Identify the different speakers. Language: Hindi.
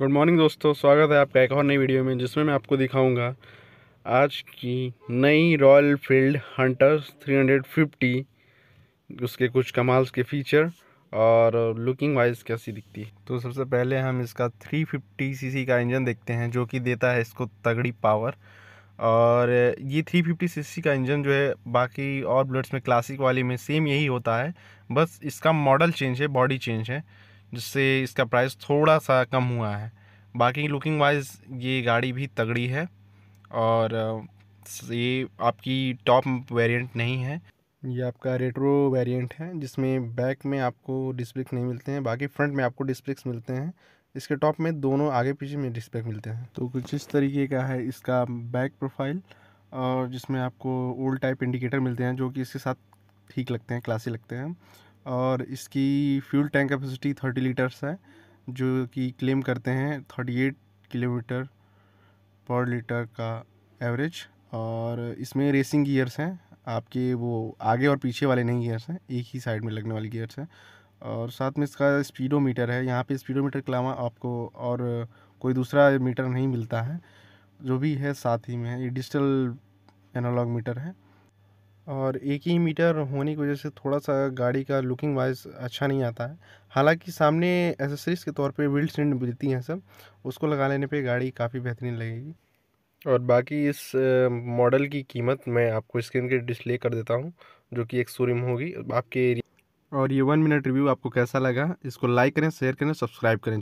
Speaker 1: गुड मॉर्निंग दोस्तों स्वागत है आपका एक और नई वीडियो में जिसमें मैं आपको दिखाऊंगा आज की नई रॉयल फील्ड हंटर्स 350 उसके कुछ कमाल्स के फीचर और लुकिंग वाइज कैसी दिखती है तो सबसे पहले हम इसका 350 सीसी का इंजन देखते हैं जो कि देता है इसको तगड़ी पावर और ये 350 सीसी का इंजन जो है बाकी और बुलेट्स में क्लासिक वाली में सेम यही होता है बस इसका मॉडल चेंज है बॉडी चेंज है जिससे इसका प्राइस थोड़ा सा कम हुआ है बाकी लुकिंग वाइज ये गाड़ी भी तगड़ी है और ये आपकी टॉप वेरिएंट नहीं है ये आपका रेट्रो वेरिएंट है जिसमें बैक में आपको डिस्प्लेक्स नहीं मिलते हैं बाकी फ्रंट में आपको डिस्प्लेक्स मिलते हैं इसके टॉप में दोनों आगे पीछे में डिस्प्लेक्स मिलते हैं तो कुछ इस तरीके का है इसका बैक प्रोफाइल और जिसमें आपको ओल्ड टाइप इंडिकेटर मिलते हैं जो कि इसके साथ ठीक लगते हैं क्लासी लगते हैं और इसकी fuel tank capacity thirty litres है जो कि क्लेम करते हैं थर्टी एट किलोमीटर पर लीटर का एवरेज और इसमें रेसिंग गियर्स हैं आपके वो आगे और पीछे वाले नहीं गियर्स हैं एक ही साइड में लगने वाले गियर्स हैं और साथ में इसका स्पीडोमीटर है यहाँ पे स्पीडोमीटर के अलावा आपको और कोई दूसरा मीटर नहीं मिलता है जो भी है साथ ही में है ये डिजिटल एनालॉग मीटर है और एक ही मीटर होने की वजह से थोड़ा सा गाड़ी का लुकिंग वाइज अच्छा नहीं आता है हालांकि सामने एसेसरीज़ के तौर पे व्हील्ड स्टैंड मिलती हैं सब उसको लगा लेने पे गाड़ी काफ़ी बेहतरीन लगेगी और बाकी इस मॉडल की कीमत मैं आपको स्क्रीन के डिस्प्ले कर देता हूँ जो कि एक शोरूम होगी आपके और ये वन मिनट रिव्यू आपको कैसा लगा इसको लाइक करें शेयर करें सब्सक्राइब करें